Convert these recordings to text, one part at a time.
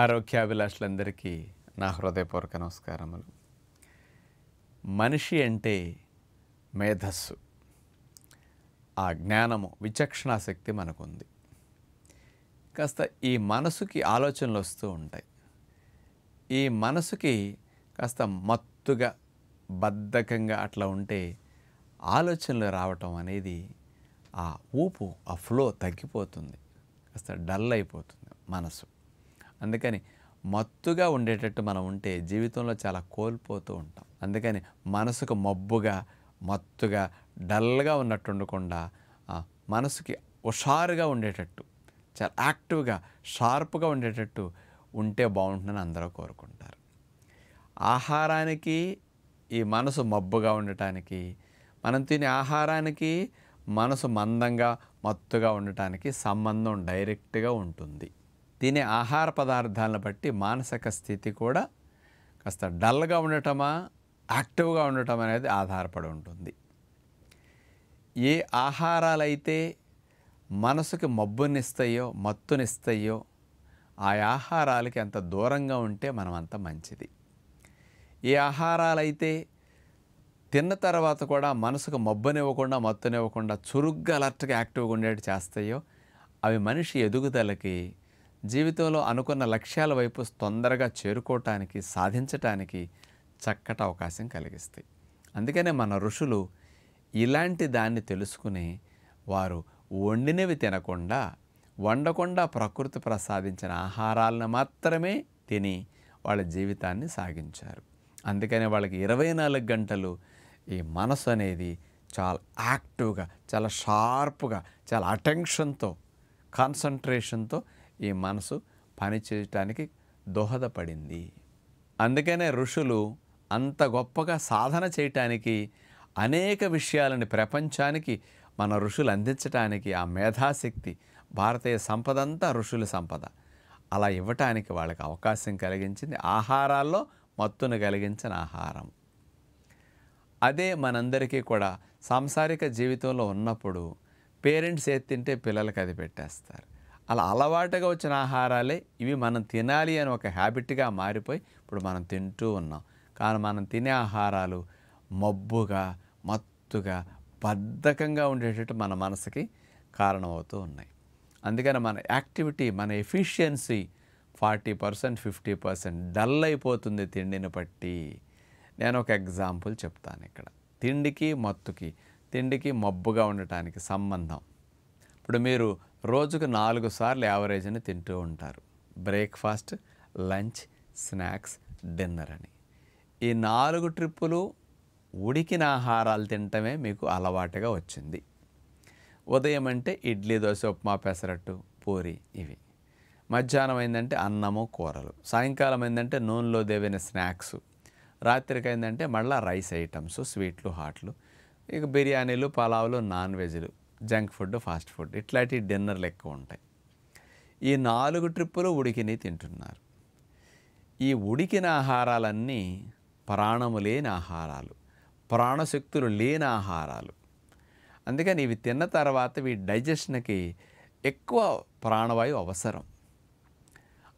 అభిలాషులందరికీ నా హృదయపూర్వక నమస్కారములు మనిషి అంటే మేధస్సు ఆ జ్ఞానము విచక్షణాశక్తి శక్తి మనకుంది కాస్త ఈ మనసుకి ఆలోచనలు వస్తూ ఉంటాయి ఈ మనసుకి కాస్త మత్తుగా బద్ధకంగా అట్లా ఉంటే ఆలోచనలు రావటం అనేది ఆ ఊపు ఆ ఫ్లో తగ్గిపోతుంది కాస్త డల్ అయిపోతుంది మనసు అందుకని మత్తుగా ఉండేటట్టు మనం ఉంటే జీవితంలో చాలా కోల్పోతూ ఉంటాం అందుకని మనసుకు మబ్బుగా మత్తుగా డల్గా ఉన్నట్టు ఉండకుండా మనసుకి హుషారుగా ఉండేటట్టు చాలా యాక్టివ్గా షార్ప్గా ఉండేటట్టు ఉంటే బాగుంటుందని అందరూ కోరుకుంటారు ఆహారానికి ఈ మనసు మబ్బుగా ఉండటానికి మనం తినే ఆహారానికి మనసు మందంగా మత్తుగా ఉండటానికి సంబంధం డైరెక్ట్గా ఉంటుంది తినే ఆహార పదార్థాలను బట్టి మానసిక స్థితి కూడా కాస్త డల్గా ఉండటమా యాక్టివ్గా ఉండటం అనేది ఆధారపడి ఉంటుంది ఏ ఆహారాలైతే మనసుకి మబ్బునిస్తాయో మత్తునిస్తాయో ఆ ఆహారాలకి అంత దూరంగా ఉంటే మనం అంత మంచిది ఏ ఆహారాలైతే తిన్న తర్వాత కూడా మనసుకు మబ్బునివ్వకుండా మత్తునివ్వకుండా చురుగ్గా అలర్ట్గా యాక్టివ్గా ఉండేట్టు చేస్తాయో అవి మనిషి ఎదుగుదలకి జీవితంలో అనుకున్న లక్ష్యాల వైపు తొందరగా చేరుకోవటానికి సాధించటానికి చక్కటి అవకాశం కలిగిస్తాయి అందుకనే మన ఋషులు ఇలాంటి దాన్ని తెలుసుకుని వారు వండినవి తినకుండా వండకుండా ప్రకృతి ప్రసాదించిన ఆహారాలను మాత్రమే తిని వాళ్ళ జీవితాన్ని సాగించారు అందుకనే వాళ్ళకి ఇరవై నాలుగు గంటలు ఈ మనసు అనేది చాలా యాక్టివ్గా చాలా షార్ప్గా చాలా అటెన్షన్తో కాన్సన్ట్రేషన్తో ఈ మనసు పని చేయటానికి దోహదపడింది అందుకనే ఋషులు అంత గొప్పగా సాధన చేయటానికి అనేక విషయాలని ప్రపంచానికి మన ఋషులు అందించటానికి ఆ మేధాశక్తి భారతీయ సంపద అంతా ఋషుల సంపద అలా ఇవ్వటానికి వాళ్ళకి అవకాశం కలిగించింది ఆహారాల్లో మత్తును కలిగించిన ఆహారం అదే మనందరికీ కూడా సాంసారిక జీవితంలో ఉన్నప్పుడు పేరెంట్స్ ఏది తింటే పిల్లలకి అది పెట్టేస్తారు అలా అలవాటుగా వచ్చిన ఆహారాలే ఇవి మనం తినాలి అని ఒక హ్యాబిట్గా మారిపోయి ఇప్పుడు మనం తింటూ ఉన్నాం కానీ మనం తినే ఆహారాలు మబ్బుగా మత్తుగా బద్ధకంగా ఉండేటట్టు మన మనసుకి కారణమవుతూ ఉన్నాయి అందుకని మన యాక్టివిటీ మన efficiency forty percent fifty percent dull అయిపోతుంది తిండిని బట్టి నేను ఒక ఎగ్జాంపుల్ చెప్తాను ఇక్కడ తిండికి మత్తుకి తిండికి మబ్బుగా ఉండటానికి సంబంధం ఇప్పుడు మీరు రోజుకు నాలుగు సార్లు యావరేజ్ అని తింటూ ఉంటారు బ్రేక్ఫాస్ట్ లంచ్ స్నాక్స్ డిన్నర్ అని ఈ నాలుగు ట్రిప్పులు ఉడికిన ఆహారాలు తినటమే మీకు అలవాటుగా వచ్చింది ఉదయం అంటే ఇడ్లీ దోశ ఉప్మా పెసరట్టు పూరి ఇవి మధ్యాహ్నం అయిందంటే అన్నము కూరలు సాయంకాలం అయిందంటే నూనెలో దేవిన స్నాక్స్ రాత్రికి అయిందంటే మళ్ళీ రైస్ ఐటమ్స్ స్వీట్లు హాట్లు ఇక బిర్యానీలు పలావులు నాన్ వెజ్లు జంక్ ఫుడ్ ఫాస్ట్ ఫుడ్ ఇట్లాంటి డిన్నర్లు ఎక్కువ ఉంటాయి ఈ నాలుగు ట్రిప్పులు ఉడికిని తింటున్నారు ఈ ఉడికిన ఆహారాలన్నీ ప్రాణము లేని ఆహారాలు ప్రాణశక్తులు లేని ఆహారాలు అందుకని ఇవి తిన్న తర్వాత వీ డైజెషన్కి ఎక్కువ ప్రాణవాయువు అవసరం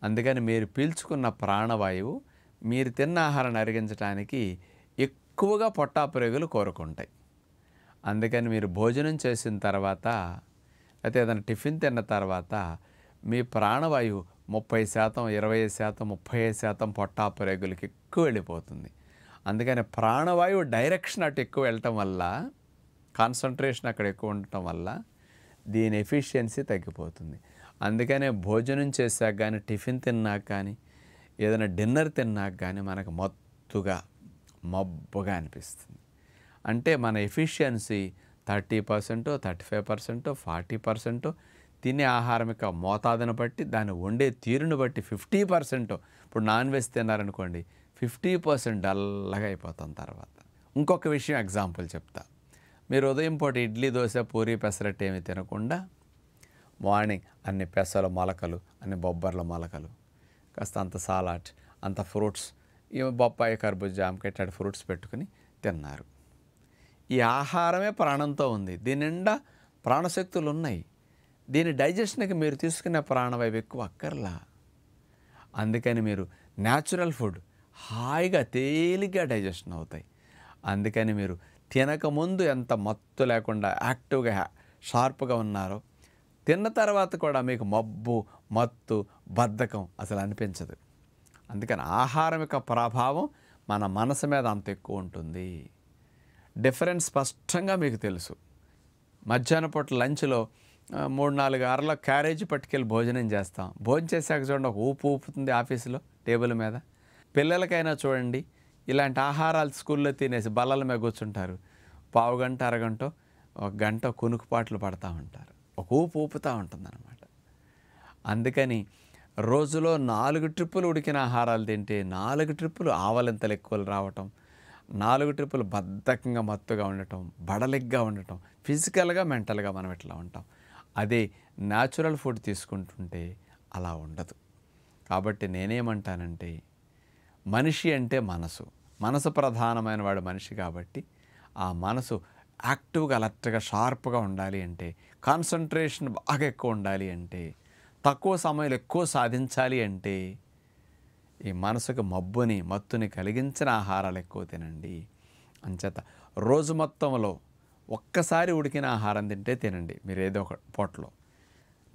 అందుకని మీరు పీల్చుకున్న ప్రాణవాయువు మీరు తిన్న ఆహారాన్ని అరిగించడానికి ఎక్కువగా పొట్టాపురేగులు కోరుకుంటాయి అందుకని మీరు భోజనం చేసిన తర్వాత అయితే ఏదైనా టిఫిన్ తిన్న తర్వాత మీ ప్రాణవాయువు ముప్పై శాతం ఇరవై శాతం ముప్పై శాతం పొట్టాపరేగులకి ఎక్కువ వెళ్ళిపోతుంది అందుకని ప్రాణవాయువు డైరెక్షన్ అటు ఎక్కువ వెళ్ళటం వల్ల కాన్సన్ట్రేషన్ అక్కడ ఎక్కువ ఉండటం వల్ల దీని ఎఫిషియన్సీ తగ్గిపోతుంది అందుకనే భోజనం చేశాక కానీ టిఫిన్ తిన్నాక కానీ ఏదైనా డిన్నర్ తిన్నాక కానీ మనకు మత్తుగా మబ్బుగా అనిపిస్తుంది అంటే మన efficiency thirty percent thirty five percent forty percent తినే ఆహారం యొక్క మోతాదును బట్టి దాన్ని వండే తీరును బట్టి ఫిఫ్టీ పర్సెంట్ ఇప్పుడు నాన్ వెజ్ తిన్నారనుకోండి ఫిఫ్టీ పర్సెంట్ డల్లగా అయిపోతాం తర్వాత ఇంకొక విషయం ఎగ్జాంపుల్ చెప్తా మీరు ఉదయం పూట ఇడ్లీ దోశ పూరి పెసరట్టు ఏమి తినకుండా మార్నింగ్ అన్ని పెసల మొలకలు అన్ని బొబ్బర్ల మొలకలు కాస్త అంత సాలాడ్స్ అంత ఫ్రూట్స్ బొప్పాయి కర్బూజ జామకాయ ఫ్రూట్స్ పెట్టుకుని తిన్నారు ఈ ఆహారమే ప్రాణంతో ఉంది దీని నిండా ప్రాణశక్తులు ఉన్నాయి దీని డైజెషన్కి మీరు తీసుకునే ప్రాణవాయువు ఎక్కువ అక్కర్లా అందుకని మీరు న్యాచురల్ ఫుడ్ హాయిగా తేలిగ్గా డైజెషన్ అవుతాయి అందుకని మీరు తినకముందు ఎంత మత్తు లేకుండా యాక్టివ్గా షార్ప్గా ఉన్నారో తిన్న తర్వాత కూడా మీకు మబ్బు మత్తు బద్ధకం అసలు అనిపించదు అందుకని ఆహారం యొక్క ప్రభావం మన మనసు మీద అంత ఎక్కువ ఉంటుంది డిఫరెన్స్ స్పష్టంగా మీకు తెలుసు మధ్యాహ్న పూట లంచ్లో మూడు నాలుగు అరల క్యారేజ్ పట్టుకెళ్ళి భోజనం చేస్తాం భోజనం చేశాక చూడండి ఒక ఊపు ఊపుతుంది ఆఫీసులో టేబుల్ మీద పిల్లలకైనా చూడండి ఇలాంటి ఆహారాలు స్కూల్లో తినేసి బల్లల మీద కూర్చుంటారు పావు గంట అరగంట ఒక గంట కునుకుపాట్లు పడతా ఉంటారు ఒక ఊపు ఊపుతూ ఉంటుందన్నమాట అందుకని రోజులో నాలుగు ట్రిప్పులు ఉడికిన ఆహారాలు తింటే నాలుగు ట్రిప్పులు ఆవలింతలు ఎక్కువలు రావటం నాలుగు ట్రిప్పులు బద్ధకంగా మత్తుగా ఉండటం బడలిగ్గా ఉండటం ఫిజికల్గా మెంటల్గా మనం ఇట్లా ఉంటాం అదే న్యాచురల్ ఫుడ్ తీసుకుంటుంటే అలా ఉండదు కాబట్టి నేనేమంటానంటే మనిషి అంటే మనసు మనసు ప్రధానమైన వాడు మనిషి కాబట్టి ఆ మనసు యాక్టివ్గా అలర్ట్గా షార్ప్గా ఉండాలి అంటే కాన్సన్ట్రేషన్ బాగా ఎక్కువ ఉండాలి అంటే తక్కువ సమయంలో ఎక్కువ సాధించాలి అంటే ఈ మనసుకు మబ్బుని మత్తుని కలిగించిన ఆహారాలు ఎక్కువ తినండి అంచేత రోజు మొత్తంలో ఒక్కసారి ఉడికిన ఆహారం తింటే తినండి మీరు ఏదో ఒక పూటలో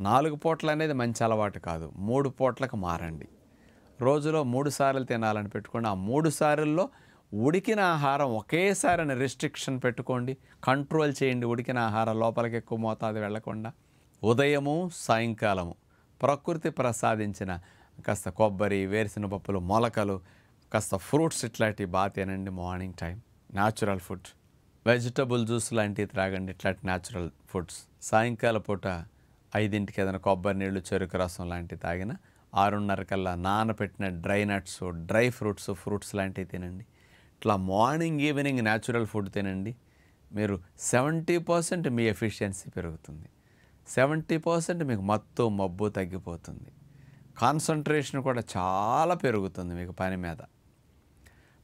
నాలుగు పోట్లు అనేది మంచి అలవాటు కాదు మూడు పోట్లకు మారండి రోజులో మూడు సార్లు తినాలని పెట్టుకోండి ఆ మూడు సార్ల్లో ఉడికిన ఆహారం ఒకేసారి రిస్ట్రిక్షన్ పెట్టుకోండి కంట్రోల్ చేయండి ఉడికిన ఆహారం లోపలికి ఎక్కువ మోతాదు వెళ్లకుండా ఉదయము సాయంకాలము ప్రకృతి ప్రసాదించిన కాస్త కొబ్బరి వేరుసిన పప్పులు మొలకలు కాస్త ఫ్రూట్స్ ఇట్లాంటి బాగా తినండి morning time natural food vegetable juice లాంటివి త్రాగండి ఇట్లాంటి న్యాచురల్ ఫుడ్స్ సాయంకాల పూట ఐదింటికి ఏదైనా కొబ్బరి నీళ్ళు చెరుకు రసం లాంటివి తాగిన ఆరున్నర కల్లా నానపెట్టిన dry nuts dry fruits fruits లాంటివి తినండి ఇట్లా మార్నింగ్ ఈవినింగ్ న్యాచురల్ ఫుడ్ తినండి మీరు సెవెంటీ పర్సెంట్ మీ ఎఫిషియన్సీ పెరుగుతుంది సెవెంటీ పర్సెంట్ మీకు మత్తు మబ్బు తగ్గిపోతుంది కాన్సన్ట్రేషన్ కూడా చాలా పెరుగుతుంది మీకు పని మీద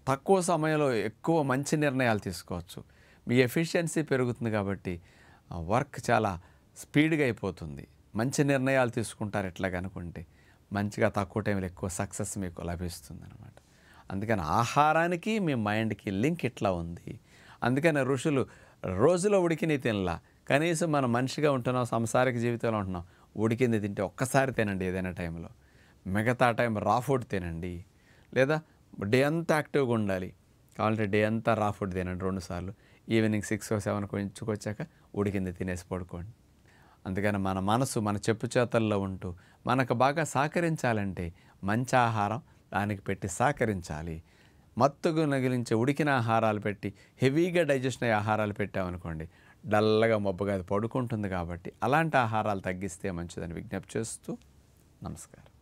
తక్కువ సమయంలో ఎక్కువ మంచి నిర్ణయాలు తీసుకోవచ్చు మీ ఎఫిషియన్సీ పెరుగుతుంది కాబట్టి వర్క్ చాలా స్పీడ్గా అయిపోతుంది మంచి నిర్ణయాలు తీసుకుంటారు ఎట్లా కనుకుంటే మంచిగా తక్కువ టైంలో ఎక్కువ సక్సెస్ మీకు లభిస్తుంది అనమాట అందుకని ఆహారానికి మీ మైండ్కి లింక్ ఇట్లా ఉంది అందుకని ఋషులు రోజులో ఉడికినవి తినలా కనీసం మనం మనిషిగా ఉంటున్నాం సంసారిక జీవితంలో ఉంటున్నాం ఉడికింది తింటే ఒక్కసారి తినండి ఏదైనా టైంలో మిగతా టైం రా ఫుడ్ తినండి లేదా డే అంతా యాక్టివ్గా ఉండాలి కావాలంటే డే అంతా రా ఫుడ్ తినండి రెండుసార్లు ఈవినింగ్ సిక్స్ సెవెన్ కొంచుకొచ్చాక ఉడికింది తినేసి పడుకోండి అందుకని మన మనసు మన చెప్పు చేతల్లో ఉంటూ మనకు బాగా సహకరించాలంటే మంచి ఆహారం దానికి పెట్టి సహకరించాలి మత్తుకు నగిలించే ఉడికిన ఆహారాలు పెట్టి హెవీగా డైజెషన్ అయ్యే ఆహారాలు పెట్టామనుకోండి డల్లగా మబ్బుగా అది పడుకుంటుంది కాబట్టి అలాంటి ఆహారాలు తగ్గిస్తే మంచిదని విజ్ఞప్తి చేస్తూ నమస్కారం